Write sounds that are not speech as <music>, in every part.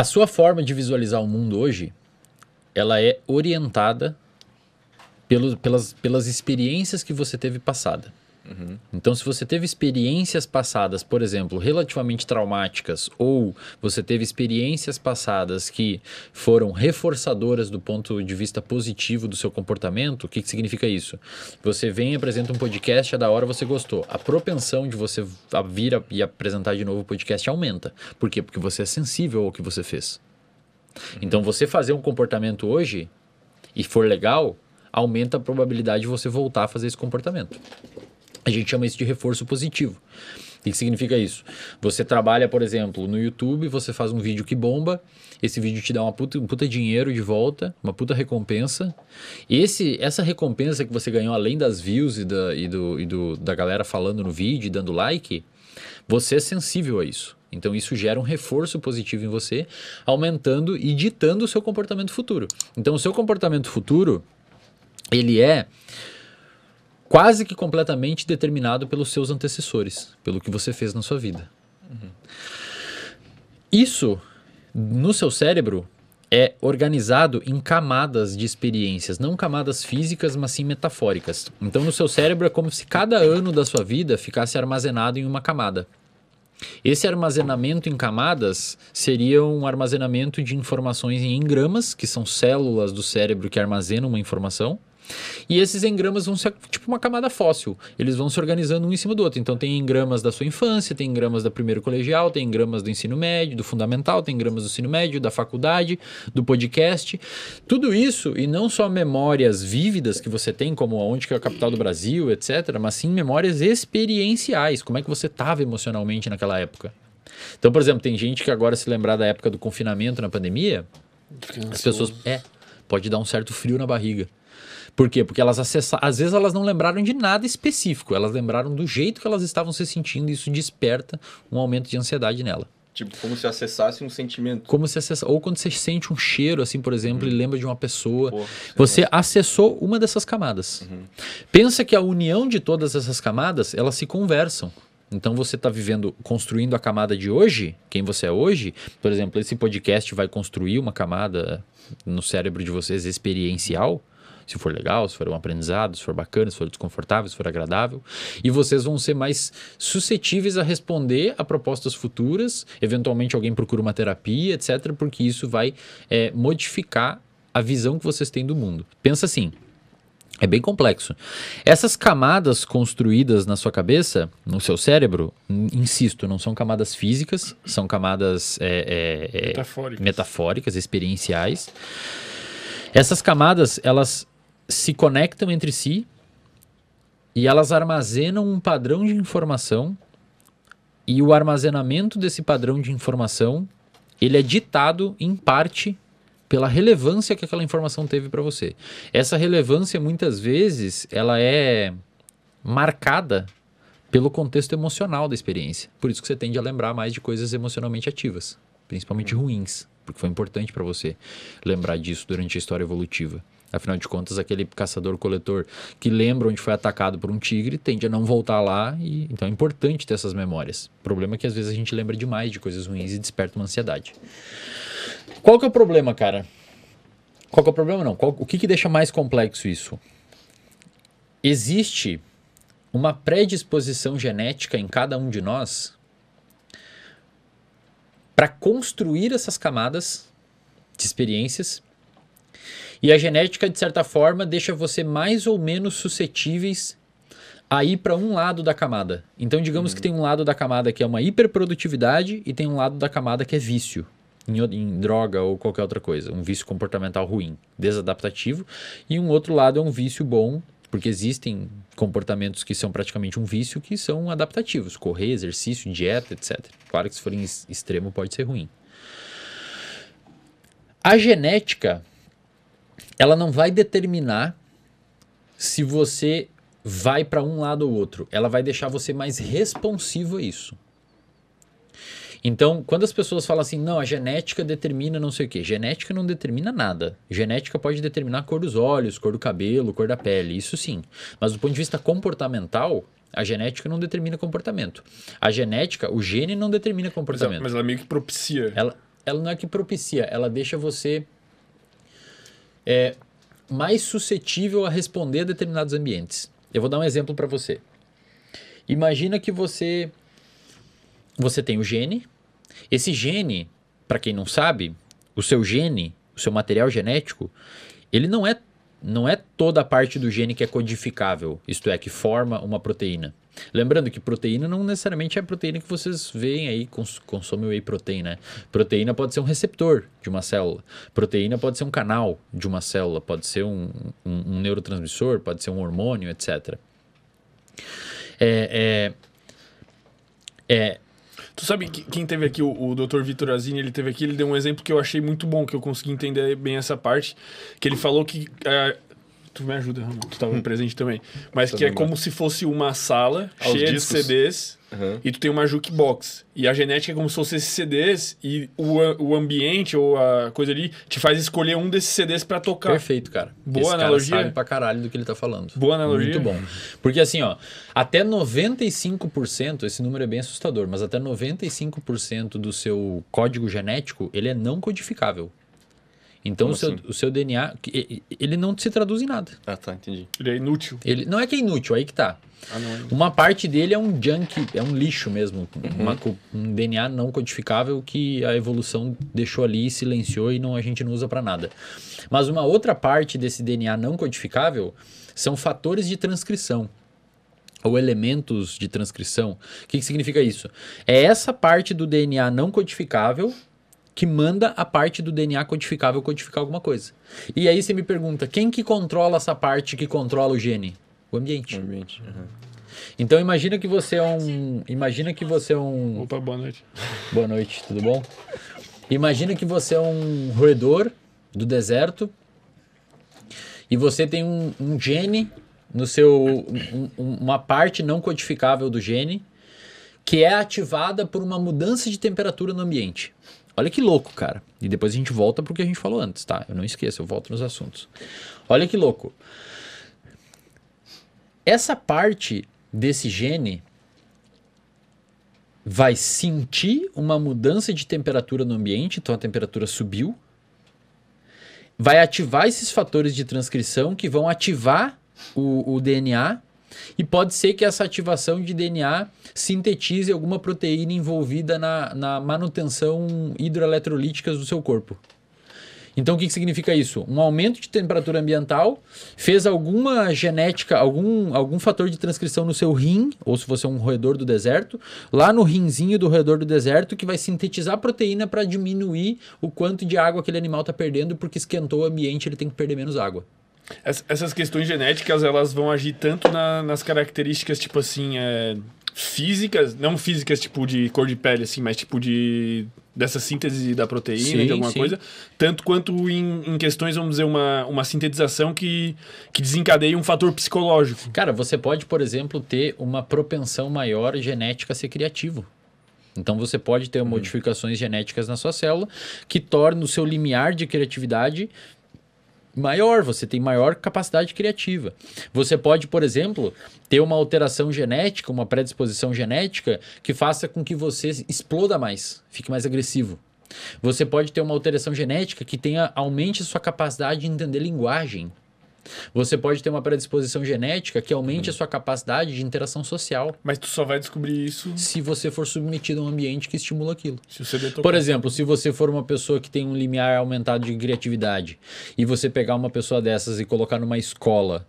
A sua forma de visualizar o mundo hoje, ela é orientada pelo, pelas, pelas experiências que você teve passada. Uhum. Então, se você teve experiências passadas, por exemplo, relativamente traumáticas, ou você teve experiências passadas que foram reforçadoras do ponto de vista positivo do seu comportamento, o que, que significa isso? Você vem, apresenta um podcast, é da hora, você gostou. A propensão de você vir e apresentar de novo o podcast aumenta. Por quê? Porque você é sensível ao que você fez. Uhum. Então, você fazer um comportamento hoje e for legal, aumenta a probabilidade de você voltar a fazer esse comportamento. A gente chama isso de reforço positivo. O que significa isso? Você trabalha, por exemplo, no YouTube, você faz um vídeo que bomba, esse vídeo te dá uma puta, um puta dinheiro de volta, uma puta recompensa. E esse, essa recompensa que você ganhou, além das views e, da, e, do, e do, da galera falando no vídeo e dando like, você é sensível a isso. Então isso gera um reforço positivo em você, aumentando e ditando o seu comportamento futuro. Então o seu comportamento futuro, ele é quase que completamente determinado pelos seus antecessores, pelo que você fez na sua vida. Uhum. Isso, no seu cérebro, é organizado em camadas de experiências, não camadas físicas, mas sim metafóricas. Então, no seu cérebro é como se cada ano da sua vida ficasse armazenado em uma camada. Esse armazenamento em camadas seria um armazenamento de informações em gramas, que são células do cérebro que armazenam uma informação, e esses engramas vão ser tipo uma camada fóssil. Eles vão se organizando um em cima do outro. Então tem engramas da sua infância, tem engramas da primeiro colegial, tem engramas do ensino médio, do fundamental, tem engramas do ensino médio, da faculdade, do podcast. Tudo isso, e não só memórias vívidas que você tem, como onde que é a capital do Brasil, etc., mas sim memórias experienciais. Como é que você estava emocionalmente naquela época? Então, por exemplo, tem gente que agora se lembrar da época do confinamento na pandemia, as pessoas. É, pode dar um certo frio na barriga. Por quê? Porque elas acessaram. Às vezes elas não lembraram de nada específico, elas lembraram do jeito que elas estavam se sentindo e isso desperta um aumento de ansiedade nela. Tipo, como se acessasse um sentimento. Como se acessa... Ou quando você sente um cheiro, assim, por exemplo, uhum. e lembra de uma pessoa. Porra, você nossa. acessou uma dessas camadas. Uhum. Pensa que a união de todas essas camadas, elas se conversam. Então você está vivendo, construindo a camada de hoje, quem você é hoje. Por exemplo, esse podcast vai construir uma camada no cérebro de vocês experiencial se for legal, se for um aprendizado, se for bacana, se for desconfortável, se for agradável. E vocês vão ser mais suscetíveis a responder a propostas futuras. Eventualmente, alguém procura uma terapia, etc., porque isso vai é, modificar a visão que vocês têm do mundo. Pensa assim. É bem complexo. Essas camadas construídas na sua cabeça, no seu cérebro, insisto, não são camadas físicas, são camadas é, é, é metafóricas. metafóricas, experienciais. Essas camadas, elas se conectam entre si e elas armazenam um padrão de informação e o armazenamento desse padrão de informação ele é ditado em parte pela relevância que aquela informação teve para você. Essa relevância muitas vezes ela é marcada pelo contexto emocional da experiência. Por isso que você tende a lembrar mais de coisas emocionalmente ativas, principalmente uhum. ruins, porque foi importante para você lembrar disso durante a história evolutiva. Afinal de contas, aquele caçador-coletor que lembra onde foi atacado por um tigre tende a não voltar lá, e então é importante ter essas memórias. O problema é que às vezes a gente lembra demais de coisas ruins e desperta uma ansiedade. Qual que é o problema, cara? Qual que é o problema, não? Qual, o que, que deixa mais complexo isso? Existe uma predisposição genética em cada um de nós para construir essas camadas de experiências e a genética, de certa forma, deixa você mais ou menos suscetíveis a ir para um lado da camada. Então, digamos uhum. que tem um lado da camada que é uma hiperprodutividade e tem um lado da camada que é vício. Em, em, droga ou qualquer outra coisa, um vício comportamental ruim, desadaptativo, e um outro lado é um vício bom, porque existem comportamentos que são praticamente um vício que são adaptativos, correr, exercício, dieta, etc. Claro que se for em extremo pode ser ruim. A genética ela não vai determinar se você vai para um lado ou outro. Ela vai deixar você mais responsivo a isso. Então, quando as pessoas falam assim, não, a genética determina não sei o quê. Genética não determina nada. Genética pode determinar a cor dos olhos, cor do cabelo, cor da pele, isso sim. Mas do ponto de vista comportamental, a genética não determina comportamento. A genética, o gene não determina comportamento. Mas ela, mas ela meio que propicia. Ela, ela não é que propicia, ela deixa você é mais suscetível a responder a determinados ambientes. Eu vou dar um exemplo para você. Imagina que você você tem o gene. Esse gene, para quem não sabe, o seu gene, o seu material genético, ele não é não é toda a parte do gene que é codificável, isto é que forma uma proteína. Lembrando que proteína não necessariamente é a proteína que vocês veem aí, cons consomem whey protein, né? Proteína pode ser um receptor de uma célula, proteína pode ser um canal de uma célula, pode ser um, um, um neurotransmissor, pode ser um hormônio, etc. É, é, é... Tu sabe que, quem teve aqui, o, o Dr. Vitor Azini, ele teve aqui, ele deu um exemplo que eu achei muito bom, que eu consegui entender bem essa parte, que ele falou que... É Tu me ajuda, Ramon. Tu tava hum. presente também. Mas que é como se fosse uma sala Aos cheia discos. de CDs uhum. e tu tem uma jukebox. E a genética é como se fosse esses CDs e o, o ambiente ou a coisa ali te faz escolher um desses CDs para tocar. Perfeito, cara. Boa Esse analogia. Cara sabe pra caralho do que ele tá falando. Boa analogia. Muito bom. Porque assim, ó, até 95%, esse número é bem assustador, mas até 95% do seu código genético, ele é não codificável. Então o seu, assim? o seu DNA, ele não se traduz em nada. Ah, tá, entendi. Ele é inútil. Ele, não é que é inútil, aí que tá. Ah, não, é Uma parte dele é um junk, é um lixo mesmo. Uhum. Uma, um DNA não codificável que a evolução deixou ali, silenciou e não, a gente não usa para nada. Mas uma outra parte desse DNA não codificável são fatores de transcrição ou elementos de transcrição. O que, que significa isso? É essa parte do DNA não codificável que manda a parte do DNA codificável codificar alguma coisa. E aí você me pergunta, quem que controla essa parte que controla o gene? O ambiente. O ambiente. Uhum. Então imagina que você é um, imagina que você é um. Opa, boa noite. <laughs> Boa noite, tudo bom? Imagina que você é um roedor do deserto e você tem um, um gene no seu um, uma parte não codificável do gene que é ativada por uma mudança de temperatura no ambiente. Olha que louco, cara. E depois a gente volta pro que a gente falou antes, tá? Eu não esqueço, eu volto nos assuntos. Olha que louco. Essa parte desse gene vai sentir uma mudança de temperatura no ambiente, então a temperatura subiu. Vai ativar esses fatores de transcrição que vão ativar o, o DNA e pode ser que essa ativação de DNA sintetize alguma proteína envolvida na, na manutenção hidroeletrolíticas do seu corpo. Então, o que, que significa isso? Um aumento de temperatura ambiental fez alguma genética, algum, algum fator de transcrição no seu rim, ou se você é um roedor do deserto, lá no rinzinho do roedor do deserto, que vai sintetizar proteína para diminuir o quanto de água aquele animal está perdendo, porque esquentou o ambiente, ele tem que perder menos água. Essas questões genéticas, elas vão agir tanto na, nas características, tipo assim, é, físicas, não físicas tipo de cor de pele, assim, mas tipo de. dessa síntese da proteína, sim, de alguma sim. coisa, tanto quanto em, em, questões, vamos dizer, uma, uma sintetização que, que desencadeia um fator psicológico. Cara, você pode, por exemplo, ter uma propensão maior genética a ser criativo. Então você pode ter hum. modificações genéticas na sua célula que torna o seu limiar de criatividade maior, você tem maior capacidade criativa. Você pode, por exemplo, ter uma alteração genética, uma predisposição genética que faça com que você exploda mais, fique mais agressivo. Você pode ter uma alteração genética que tenha aumente sua capacidade de entender linguagem. Você pode ter uma predisposição genética que aumente uhum. a sua capacidade de interação social. Mas tu só vai descobrir isso se você for submetido a um ambiente que estimula aquilo. Se Por exemplo, se você for uma pessoa que tem um limiar aumentado de criatividade e você pegar uma pessoa dessas e colocar numa escola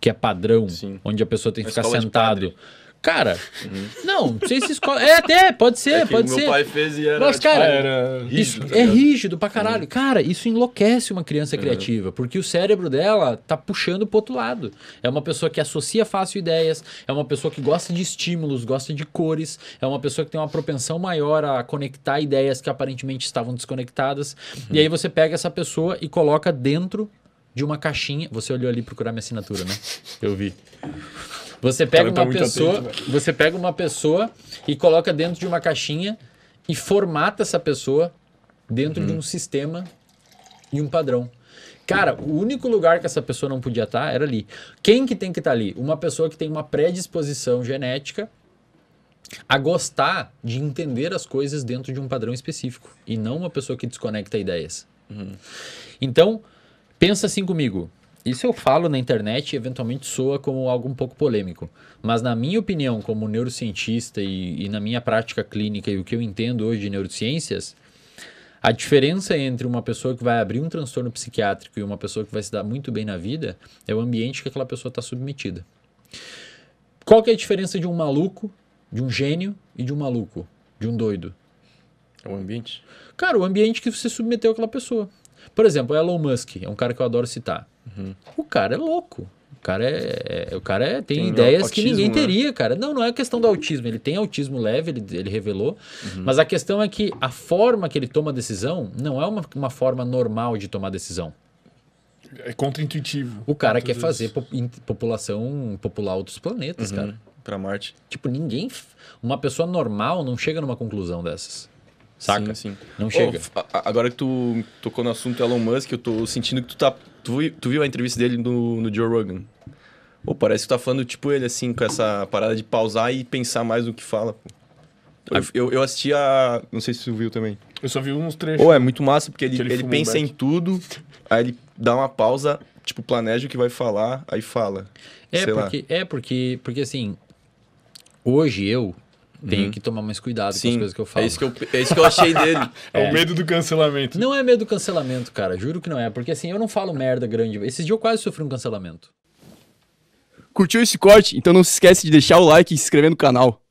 que é padrão, Sim. onde a pessoa tem que ficar escola de padre. sentado Cara, uhum. não, não sei se escola. É, até, pode ser, é pode meu ser. Meu pai fez e era. Mas, tipo, cara, tipo, era rígido, isso tá é rígido pra caralho. Uhum. Cara, isso enlouquece uma criança uhum. criativa, porque o cérebro dela tá puxando pro outro lado. É uma pessoa que associa fácil ideias, é uma pessoa que gosta de estímulos, gosta de cores, é uma pessoa que tem uma propensão maior a conectar ideias que aparentemente estavam desconectadas. Uhum. E aí você pega essa pessoa e coloca dentro de uma caixinha. Você olhou ali procurar minha assinatura, né? Eu vi. Você pega tá uma pessoa, atento, você pega uma pessoa e coloca dentro de uma caixinha e formata essa pessoa dentro de uhum. um sistema e um padrão. Cara, o único lugar que essa pessoa não podia estar tá era ali. Quem que tem que estar tá ali? Uma pessoa que tem uma predisposição genética a gostar de entender as coisas dentro de um padrão específico e não uma pessoa que desconecta ideias. Uhum. Então, pensa assim comigo isso eu falo na internet e eventualmente soa como algo um pouco polêmico. Mas na minha opinião, como neurocientista e, e na minha prática clínica e o que eu entendo hoje de neurociências, a diferença entre uma pessoa que vai abrir um transtorno psiquiátrico e uma pessoa que vai se dar muito bem na vida é o ambiente que aquela pessoa está submetida. Qual que é a diferença de um maluco, de um gênio e de um maluco, de um doido? É o ambiente. Cara, o ambiente que você submeteu aquela pessoa. Por exemplo, Elon Musk é um cara que eu adoro citar. Uhum. O cara é louco. O cara, é, é o cara é, tem, tem ideias que ninguém né? teria, cara. Não, não é questão do autismo. Ele tem autismo leve, ele, ele revelou. Uhum. Mas a questão é que a forma que ele toma decisão não é uma, uma forma normal de tomar decisão. É contra-intuitivo O cara quer vezes. fazer população popular outros planetas, uhum. cara. Pra Marte. Tipo, ninguém. Uma pessoa normal não chega numa conclusão dessas. Saca? Sim, sim. Não chega. Oh, agora que tu tocou no assunto Elon Musk, eu tô sentindo que tu tá. Tu, tu viu a entrevista dele no, no Joe Rogan? Pô, oh, parece que tu tá falando, tipo, ele assim, com essa parada de pausar e pensar mais no que fala. Pô. Eu, eu, eu assisti a. Não sei se tu viu também. Eu só vi uns trechos. Ou oh, é muito massa, porque ele, ele, ele pensa um em tudo, aí ele dá uma pausa, tipo, planeja o que vai falar, aí fala. É, Sei porque, lá. é porque, porque assim, hoje eu, tenho uhum. que tomar mais cuidado Sim, com as coisas que eu falo. É isso que eu, é isso que eu achei dele. é, <laughs> é, o medo do cancelamento. Não é medo do cancelamento, cara. Juro que não é. Porque assim, eu não falo merda grande. Esses dias eu quase sofri um cancelamento. Curtiu esse corte? Então não se esquece de deixar o like e se inscrever no canal.